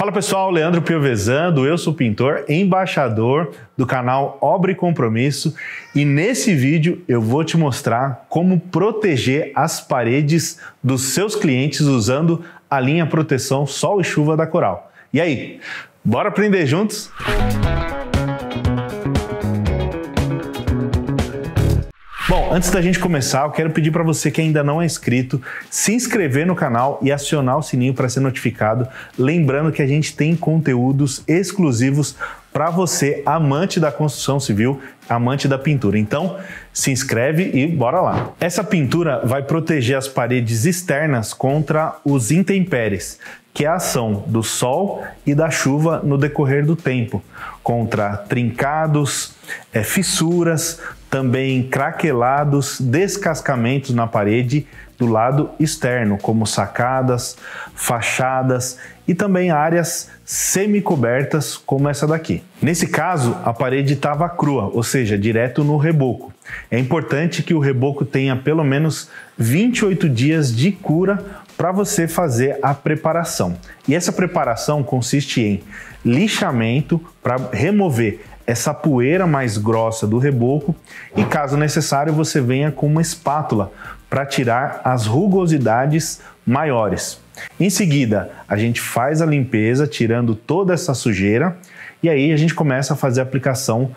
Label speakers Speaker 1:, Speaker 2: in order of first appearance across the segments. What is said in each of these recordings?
Speaker 1: Fala pessoal, Leandro Piovesan, do Eu Sou Pintor, embaixador do canal Obre Compromisso, e nesse vídeo eu vou te mostrar como proteger as paredes dos seus clientes usando a linha proteção sol e chuva da Coral. E aí, bora aprender juntos? Música Bom, antes da gente começar, eu quero pedir para você que ainda não é inscrito, se inscrever no canal e acionar o sininho para ser notificado. Lembrando que a gente tem conteúdos exclusivos para você, amante da construção civil, amante da pintura. Então, se inscreve e bora lá. Essa pintura vai proteger as paredes externas contra os intempéries que é a ação do sol e da chuva no decorrer do tempo, contra trincados, é, fissuras, também craquelados, descascamentos na parede do lado externo, como sacadas, fachadas e também áreas semicobertas, como essa daqui. Nesse caso, a parede estava crua, ou seja, direto no reboco. É importante que o reboco tenha pelo menos 28 dias de cura para você fazer a preparação. E essa preparação consiste em lixamento para remover essa poeira mais grossa do reboco e, caso necessário, você venha com uma espátula para tirar as rugosidades maiores. Em seguida, a gente faz a limpeza, tirando toda essa sujeira, e aí a gente começa a fazer a aplicação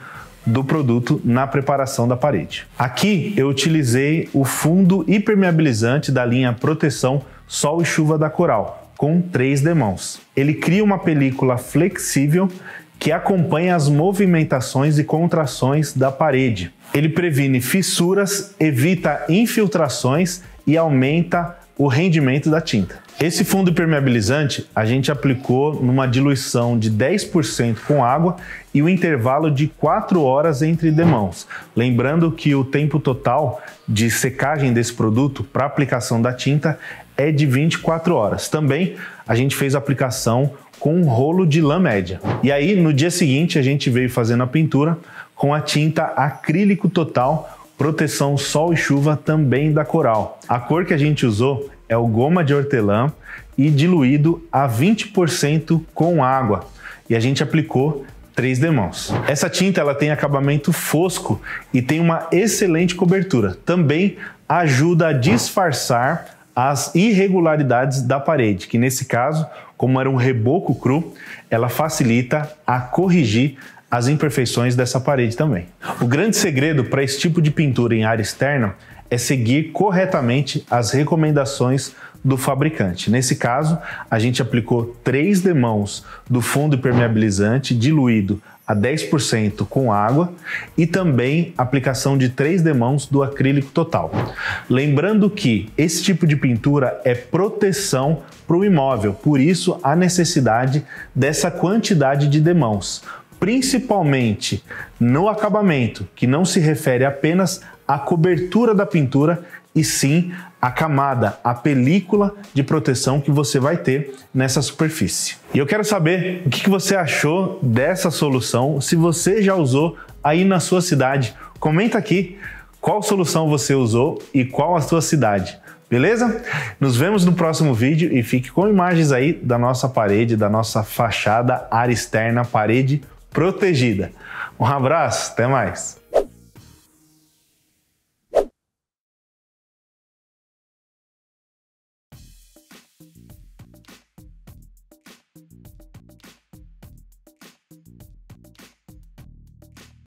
Speaker 1: do produto na preparação da parede. Aqui eu utilizei o fundo impermeabilizante da linha Proteção Sol e Chuva da Coral, com três demãos. Ele cria uma película flexível que acompanha as movimentações e contrações da parede. Ele previne fissuras, evita infiltrações e aumenta o rendimento da tinta. Esse fundo impermeabilizante a gente aplicou numa diluição de 10% com água e o um intervalo de 4 horas entre demãos. Lembrando que o tempo total de secagem desse produto para aplicação da tinta é de 24 horas. Também a gente fez a aplicação com um rolo de lã média. E aí no dia seguinte a gente veio fazendo a pintura com a tinta acrílico total proteção sol e chuva também da coral. A cor que a gente usou é o goma de hortelã e diluído a 20% com água. E a gente aplicou três demãos. Essa tinta ela tem acabamento fosco e tem uma excelente cobertura. Também ajuda a disfarçar as irregularidades da parede, que nesse caso, como era um reboco cru, ela facilita a corrigir as imperfeições dessa parede também. O grande segredo para esse tipo de pintura em área externa é seguir corretamente as recomendações do fabricante. Nesse caso, a gente aplicou três demãos do fundo impermeabilizante diluído a 10% com água e também aplicação de três demãos do acrílico total. Lembrando que esse tipo de pintura é proteção para o imóvel, por isso a necessidade dessa quantidade de demãos principalmente no acabamento, que não se refere apenas à cobertura da pintura, e sim a camada, a película de proteção que você vai ter nessa superfície. E eu quero saber o que você achou dessa solução, se você já usou aí na sua cidade. Comenta aqui qual solução você usou e qual a sua cidade. Beleza? Nos vemos no próximo vídeo e fique com imagens aí da nossa parede, da nossa fachada, área externa, parede protegida. Um abraço, até mais.